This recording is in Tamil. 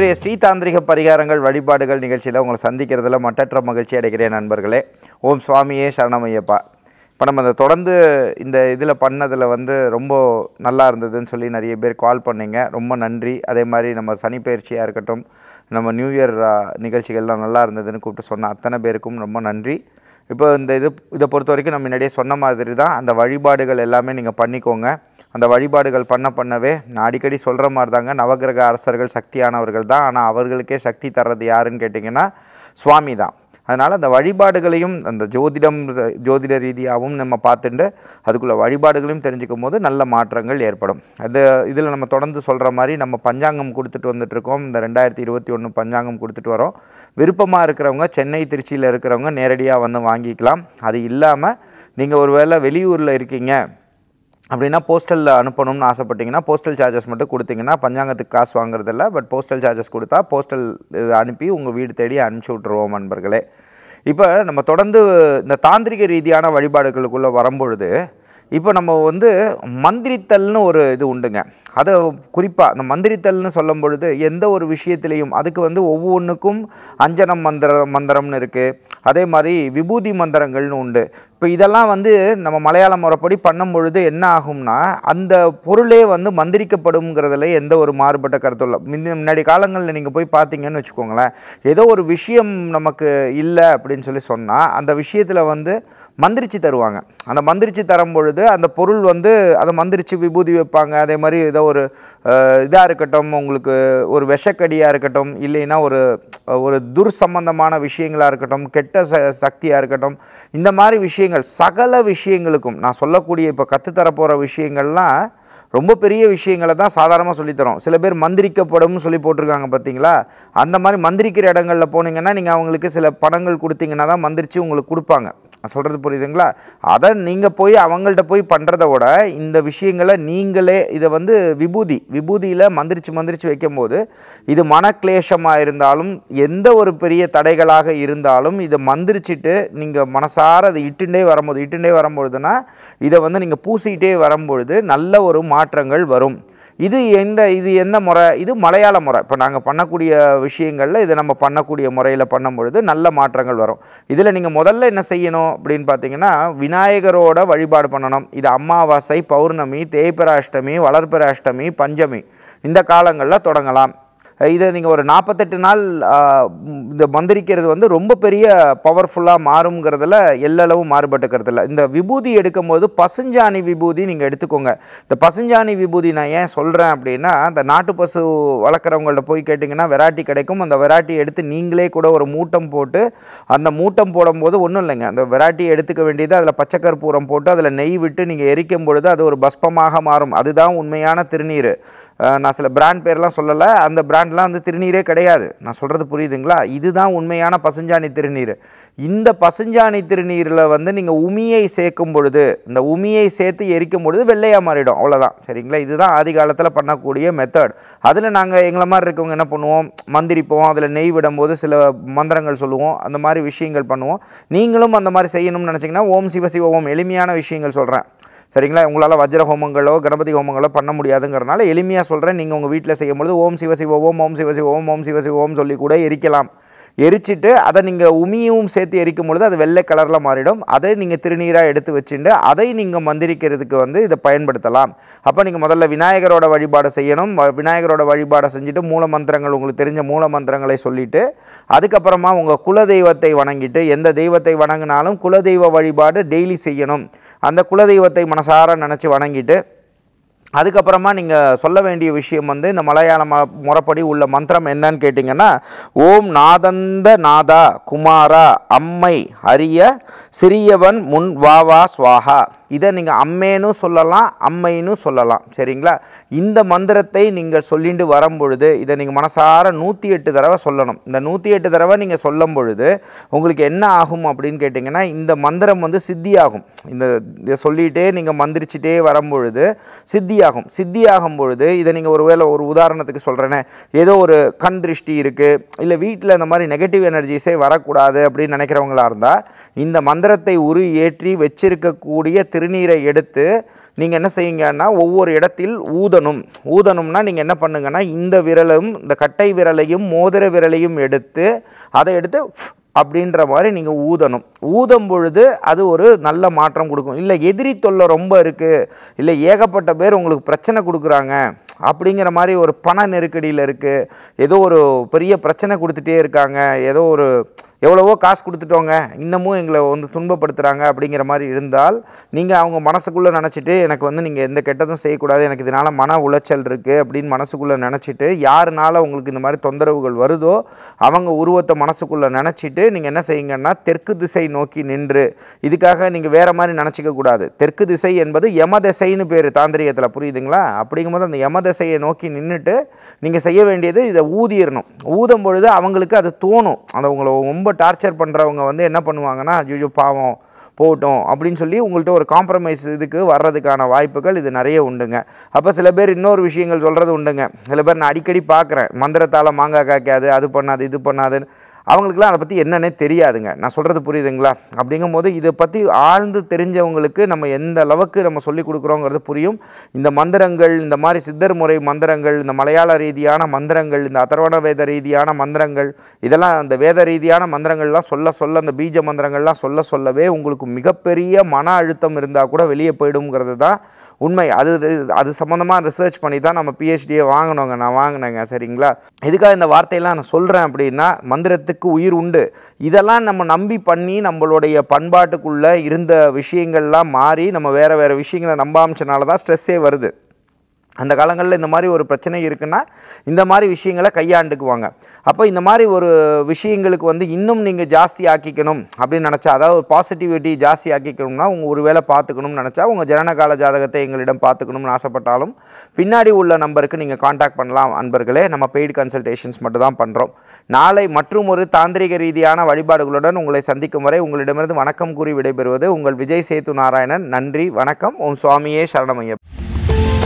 இன்றைய ஸ்ரீதாந்திரிக பரிகாரங்கள் வழிபாடுகள் நிகழ்ச்சியில் உங்களை சந்திக்கிறதுல மட்டற்ற மகிழ்ச்சி அடைகிறேன் நண்பர்களே ஓம் சுவாமியே சரணமையப்பா இப்போ நம்ம அதை தொடர்ந்து இந்த இதில் பண்ணதில் வந்து ரொம்ப நல்லா இருந்ததுன்னு சொல்லி நிறைய பேர் கால் பண்ணிங்க ரொம்ப நன்றி அதே மாதிரி நம்ம சனி பயிற்சியாக இருக்கட்டும் நம்ம நியூ இயர் நிகழ்ச்சிகள்லாம் நல்லா இருந்ததுன்னு கூப்பிட்டு சொன்ன அத்தனை பேருக்கும் ரொம்ப நன்றி இப்போ இந்த இது இதை பொறுத்த வரைக்கும் நம்ம முன்னாடியே சொன்ன மாதிரி தான் அந்த வழிபாடுகள் எல்லாமே நீங்கள் பண்ணிக்கோங்க அந்த வழிபாடுகள் பண்ண பண்ணவே நான் அடிக்கடி சொல்கிற மாதிரி தாங்க நவகிரக அரசர்கள் சக்தியானவர்கள் தான் ஆனால் அவர்களுக்கே சக்தி தர்றது யாருன்னு கேட்டிங்கன்னா சுவாமி தான் அதனால் அந்த வழிபாடுகளையும் அந்த ஜோதிடம் ஜோதிட ரீதியாகவும் நம்ம பார்த்துட்டு அதுக்குள்ளே வழிபாடுகளையும் தெரிஞ்சுக்கும் போது நல்ல மாற்றங்கள் ஏற்படும் அது இதில் நம்ம தொடர்ந்து சொல்கிற மாதிரி நம்ம பஞ்சாங்கம் கொடுத்துட்டு வந்துட்ருக்கோம் இந்த ரெண்டாயிரத்தி இருபத்தி ஒன்று பஞ்சாங்கம் கொடுத்துட்டு வரோம் விருப்பமாக இருக்கிறவங்க சென்னை திருச்சியில் இருக்கிறவங்க நேரடியாக வந்து வாங்கிக்கலாம் அது இல்லாமல் நீங்கள் ஒரு வேளை வெளியூரில் இருக்கீங்க அப்படின்னா போஸ்டலில் அனுப்பணும்னு ஆசைப்பட்டிங்கன்னா போஸ்டல் சார்ஜஸ் மட்டும் கொடுத்தீங்கன்னா பஞ்சாங்கத்துக்கு காசு வாங்குறதில்ல பட் போஸ்டல் சார்ஜஸ் கொடுத்தா போஸ்டல் இது அனுப்பி உங்கள் வீடு தேடி அனுப்பிச்சி விட்ருவோம் நண்பர்களே இப்போ நம்ம தொடர்ந்து இந்த தாந்திரிக ரீதியான வழிபாடுகளுக்குள்ளே வரும்பொழுது இப்போ நம்ம வந்து மந்திரித்தல்னு ஒரு இது உண்டுங்க அதை குறிப்பாக இந்த மந்திரித்தல்னு சொல்லும் பொழுது எந்த ஒரு விஷயத்திலையும் அதுக்கு வந்து ஒவ்வொன்றுக்கும் அஞ்சனம் மந்திர மந்திரம்னு இருக்குது அதே மாதிரி விபூதி மந்திரங்கள்னு உண்டு இப்போ இதெல்லாம் வந்து நம்ம மலையாள முறைப்படி பண்ணும் பொழுது என்ன ஆகும்னா அந்த பொருளே வந்து மந்திரிக்கப்படும்ங்கிறதுல எந்த ஒரு மாறுபட்ட கருத்தும் இல்லை முன்னாடி காலங்களில் நீங்கள் போய் பார்த்தீங்கன்னு வச்சுக்கோங்களேன் ஏதோ ஒரு விஷயம் நமக்கு இல்லை அப்படின்னு சொல்லி சொன்னால் அந்த விஷயத்தில் வந்து மந்திரிச்சு தருவாங்க அந்த மந்திரிச்சு தரும் பொழுது அந்த பொருள் வந்து அதை மந்திரிச்சு விபூதி வைப்பாங்க அதே மாதிரி ஏதோ ஒரு இதாக இருக்கட்டும் உங்களுக்கு ஒரு விஷக்கடியாக இருக்கட்டும் இல்லைன்னா ஒரு ஒரு துர் சம்பந்தமான விஷயங்களாக இருக்கட்டும் கெட்ட ச சக்தியாக இருக்கட்டும் இந்த மாதிரி விஷயங்கள் சகல விஷயங்களுக்கும் நான் சொல்லக்கூடிய இப்போ கற்றுத்தரப்போகிற விஷயங்கள்லாம் ரொம்ப பெரிய விஷயங்களை தான் சாதாரணமாக சொல்லித்தரோம் சில பேர் மந்திரிக்கப்படும்னு சொல்லி போட்டிருக்காங்க பார்த்தீங்களா அந்த மாதிரி மந்திரிக்கிற இடங்களில் போனீங்கன்னா நீங்கள் அவங்களுக்கு சில பணங்கள் கொடுத்தீங்கன்னா தான் மந்திரிச்சு உங்களுக்கு கொடுப்பாங்க சொல்கிறது புரியுதுங்களா அதை நீங்கள் போய் அவங்கள்ட்ட போய் பண்ணுறத விட இந்த விஷயங்களை நீங்களே இதை வந்து விபூதி விபூதியில் மந்திரிச்சு மந்திரிச்சு வைக்கும்போது இது மனக்லேஷமாக இருந்தாலும் எந்த ஒரு பெரிய தடைகளாக இருந்தாலும் இதை மந்திரிச்சிட்டு நீங்கள் மனசார அதை இட்டுண்டே வரும்போது இட்டுண்டே வரும்பொழுதுனா இதை வந்து நீங்கள் பூசிக்கிட்டே வரும்பொழுது நல்ல ஒரு மாற்றங்கள் வரும் இது எந்த இது எந்த முறை இது மலையாள முறை இப்போ நாங்கள் பண்ணக்கூடிய விஷயங்களில் இதை நம்ம பண்ணக்கூடிய முறையில் பண்ணும் பொழுது நல்ல மாற்றங்கள் வரும் இதில் நீங்கள் முதல்ல என்ன செய்யணும் அப்படின்னு பார்த்தீங்கன்னா விநாயகரோட வழிபாடு பண்ணணும் இது அமாவாசை பௌர்ணமி தேய்பிராஷ்டமி வளர்பிராஷ்டமி பஞ்சமி இந்த காலங்களில் தொடங்கலாம் இதை நீங்கள் ஒரு நாற்பத்தெட்டு நாள் இந்த மந்திரிக்கிறது வந்து ரொம்ப பெரிய பவர்ஃபுல்லாக மாறுங்கிறதுல எல்லளவும் மாறுபட்டுக்கிறது இல்லை இந்த விபூதி எடுக்கும்போது பசுஞ்சாணி விபூதி நீங்கள் எடுத்துக்கோங்க இந்த பசுஞ்சாணி விபூதி நான் ஏன் சொல்கிறேன் அப்படின்னா இந்த நாட்டு பசு வளர்க்குறவங்கள்ட்ட போய் கேட்டிங்கன்னா வெராட்டி கிடைக்கும் அந்த வெராட்டி எடுத்து நீங்களே கூட ஒரு மூட்டம் போட்டு அந்த மூட்டம் போடும்போது ஒன்றும் இல்லைங்க அந்த வெராட்டி எடுத்துக்க வேண்டியது அதில் பச்சைக்கற்பூரம் போட்டு அதில் நெய் விட்டு நீங்கள் எரிக்கும் பொழுது அது ஒரு பஸ்பமாக மாறும் அதுதான் உண்மையான திருநீர் நான் சில பிராண்ட் பேர்லாம் சொல்லலை அந்த பிராண்ட்லாம் வந்து திருநீரே கிடையாது நான் சொல்கிறது புரியுதுங்களா இதுதான் உண்மையான பசுஞ்சாணி திருநீர் இந்த பசுஞ்சாணி திருநீரில் வந்து நீங்கள் உமியை சேர்க்கும் பொழுது இந்த உமியை சேர்த்து எரிக்கும் பொழுது வெள்ளையாக மாறிடும் அவ்வளோதான் சரிங்களா இதுதான் ஆதி காலத்தில் பண்ணக்கூடிய மெத்தட் அதில் நாங்கள் எங்களை மாதிரி இருக்கவங்க என்ன பண்ணுவோம் மந்திரிப்போம் அதில் நெய் விடும்போது சில மந்திரங்கள் சொல்லுவோம் அந்த மாதிரி விஷயங்கள் பண்ணுவோம் நீங்களும் அந்த மாதிரி செய்யணும்னு நினச்சிங்கன்னா ஓம் சிவ ஓம் எளிமையான விஷயங்கள் சொல்கிறேன் சரிங்களா உங்களால் வஜ்ர ஹோமங்களோ கணபதி ஹோமங்களோ பண்ண முடியாதுங்கிறனால எளிமையாக சொல்கிறேன் நீங்கள் உங்கள் வீட்டில் செய்யும்பொழுது ஓம் சிவ ஓம் ஓம் சிவ ஓம் ஓம் சிவ ஓம் சொல்லி கூட எரிக்கலாம் எரிச்சிட்டு அதை நீங்கள் உமியும் சேர்த்து எரிக்கும் பொழுது அது வெள்ளை கலரில் மாறிடும் அதை நீங்கள் திருநீராக எடுத்து வச்சுட்டு அதை நீங்கள் மந்திரிக்கிறதுக்கு வந்து இதை பயன்படுத்தலாம் அப்போ நீங்கள் முதல்ல விநாயகரோட வழிபாடு செய்யணும் விநாயகரோட வழிபாடை செஞ்சுட்டு மூல மந்திரங்கள் உங்களுக்கு தெரிஞ்ச மூல மந்திரங்களை சொல்லிவிட்டு அதுக்கப்புறமா உங்கள் குலதெய்வத்தை வணங்கிட்டு எந்த தெய்வத்தை வணங்கினாலும் குலதெய்வ வழிபாடு டெய்லி செய்யணும் அந்த குல தெய்வத்தை மனசார நினச்சி வணங்கிட்டு அதுக்கப்புறமா நீங்கள் சொல்ல வேண்டிய விஷயம் வந்து இந்த மலையாள ம முறைப்படி உள்ள மந்திரம் என்னன்னு கேட்டிங்கன்னா ஓம் நாதந்த நாதா குமாரா அம்மை அரிய சிறியவன் முன் வா வா இதை நீங்கள் அம்மேனும் சொல்லலாம் அம்மைன்னு சொல்லலாம் சரிங்களா இந்த மந்திரத்தை நீங்கள் சொல்லிட்டு வரும்பொழுது இதை நீங்கள் மனசார நூற்றி எட்டு தடவை சொல்லணும் இந்த நூற்றி எட்டு தடவை நீங்கள் சொல்லும் பொழுது உங்களுக்கு என்ன ஆகும் அப்படின்னு கேட்டிங்கன்னா இந்த மந்திரம் வந்து சித்தியாகும் இந்த இதை சொல்லிகிட்டே நீங்கள் மந்திரிச்சிட்டே வரும்பொழுது சித்தி சித்தியாகும் சித்தியாகும் பொழுது இதை நீங்கள் ஒரு வேளை ஒரு உதாரணத்துக்கு சொல்கிறேன்னே ஏதோ ஒரு கண் திருஷ்டி இருக்குது இல்லை வீட்டில் இந்த மாதிரி நெகட்டிவ் எனர்ஜிஸே வரக்கூடாது அப்படின்னு நினைக்கிறவங்களாக இருந்தால் இந்த மந்திரத்தை உரு ஏற்றி வச்சிருக்கக்கூடிய திருநீரை எடுத்து நீங்கள் என்ன செய்யுங்கன்னா ஒவ்வொரு இடத்தில் ஊதணும் ஊதணும்னா நீங்கள் என்ன பண்ணுங்கன்னா இந்த விரலும் இந்த கட்டை விரலையும் மோதிர விரலையும் எடுத்து அதை எடுத்து அப்படின்ற மாதிரி நீங்கள் ஊதணும் ஊதும் பொழுது அது ஒரு நல்ல மாற்றம் கொடுக்கும் இல்லை எதிரி தொல்லை ரொம்ப இருக்குது இல்லை ஏகப்பட்ட பேர் உங்களுக்கு பிரச்சனை கொடுக்குறாங்க அப்படிங்கிற மாதிரி ஒரு பண நெருக்கடியில் இருக்குது ஏதோ ஒரு பெரிய பிரச்சனை கொடுத்துட்டே இருக்காங்க ஏதோ ஒரு எவ்வளவோ காசு கொடுத்துட்டோங்க இன்னமும் எங்களை வந்து துன்பப்படுத்துகிறாங்க அப்படிங்கிற மாதிரி இருந்தால் நீங்கள் அவங்க மனசுக்குள்ளே நினச்சிட்டு எனக்கு வந்து நீங்கள் எந்த கெட்டதும் செய்யக்கூடாது எனக்கு இதனால் மன உளைச்சல் இருக்குது அப்படின்னு மனசுக்குள்ளே நினச்சிட்டு யாருனால உங்களுக்கு இந்த மாதிரி தொந்தரவுகள் வருதோ அவங்க உருவத்தை மனசுக்குள்ளே நினச்சிட்டு நீங்கள் என்ன செய்யுங்கன்னா தெற்கு திசை நோக்கி நின்று இதுக்காக நீங்கள் வேறு மாதிரி நினச்சிக்க கூடாது தெற்கு திசை என்பது யம திசைன்னு பேர் தாந்திரிகத்தில் புரியுதுங்களா அப்படிங்கும்போது அந்த யமத திசையை நோக்கி நின்றுட்டு நீங்கள் செய்ய வேண்டியது இதை ஊதிடணும் ஊதும் பொழுது அவங்களுக்கு அது தோணும் அந்த உங்களை ரொம்ப டார்ச்சர் பண்ணுறவங்க வந்து என்ன பண்ணுவாங்கன்னா ஜூஜு பாவம் போகட்டும் அப்படின்னு சொல்லி உங்கள்கிட்ட ஒரு காம்ப்ரமைஸ் இதுக்கு வர்றதுக்கான வாய்ப்புகள் இது நிறைய உண்டுங்க அப்போ சில பேர் இன்னொரு விஷயங்கள் சொல்கிறது உண்டுங்க சில பேர் நான் அடிக்கடி பார்க்குறேன் மந்திரத்தால் மாங்காய் காய்க்காது அது பண்ணாது இது பண்ணாதுன்னு அவங்களுக்குலாம் அதை பற்றி என்னன்னே தெரியாதுங்க நான் சொல்கிறது புரியுதுங்களா அப்படிங்கும் போது இதை பற்றி ஆழ்ந்து தெரிஞ்சவங்களுக்கு நம்ம எந்த அளவுக்கு நம்ம சொல்லிக் கொடுக்குறோங்கிறது புரியும் இந்த மந்திரங்கள் இந்த மாதிரி சித்தர் முறை மந்திரங்கள் இந்த மலையாள ரீதியான மந்திரங்கள் இந்த அதர்வண வேத ரீதியான மந்திரங்கள் இதெல்லாம் அந்த வேத ரீதியான மந்திரங்கள்லாம் சொல்ல சொல்ல அந்த பீஜ மந்திரங்கள்லாம் சொல்ல சொல்லவே உங்களுக்கு மிகப்பெரிய மன அழுத்தம் இருந்தால் கூட வெளியே போயிடுங்கிறது தான் உண்மை அது அது சம்மந்தமாக ரிசர்ச் பண்ணி தான் நம்ம பிஹெச்டியை வாங்கினோங்க நான் வாங்கினேங்க சரிங்களா இதுக்காக இந்த வார்த்தையெல்லாம் நான் சொல்கிறேன் அப்படின்னா மந்திரத்துக்கு இதுக்கு உயிர் உண்டு இதெல்லாம் நம்ம நம்பி பண்ணி நம்மளுடைய பண்பாட்டுக்குள்ளே இருந்த விஷயங்கள்லாம் மாறி நம்ம வேறு வேறு விஷயங்களை நம்பாமிச்சனால தான் ஸ்ட்ரெஸ்ஸே வருது அந்த காலங்களில் இந்த மாதிரி ஒரு பிரச்சனை இருக்குன்னா இந்த மாதிரி விஷயங்களை கையாண்டுக்குவாங்க அப்போ இந்த மாதிரி ஒரு விஷயங்களுக்கு வந்து இன்னும் நீங்கள் ஜாஸ்தி ஆக்கிக்கணும் அப்படின்னு நினச்சா அதாவது ஒரு பாசிட்டிவிட்டி ஜாஸ்தி ஆக்கிக்கணும்னா உங்கள் ஒரு வேலை பார்த்துக்கணும்னு நினச்சா உங்கள் ஜனனகால ஜாதகத்தை எங்களிடம் பார்த்துக்கணும்னு ஆசைப்பட்டாலும் பின்னாடி உள்ள நம்பருக்கு நீங்கள் காண்டாக்ட் பண்ணலாம் அன்பர்களே நம்ம பெய்டு கன்சல்டேஷன்ஸ் மட்டும் தான் பண்ணுறோம் நாளை மற்றும் ஒரு தாந்திரிக ரீதியான வழிபாடுகளுடன் உங்களை சந்திக்கும் வரை உங்களிடமிருந்து வணக்கம் கூறி விடைபெறுவது உங்கள் விஜய் சேத்து நாராயணன் நன்றி வணக்கம் ஓம் சுவாமியே சரணமையப்பன்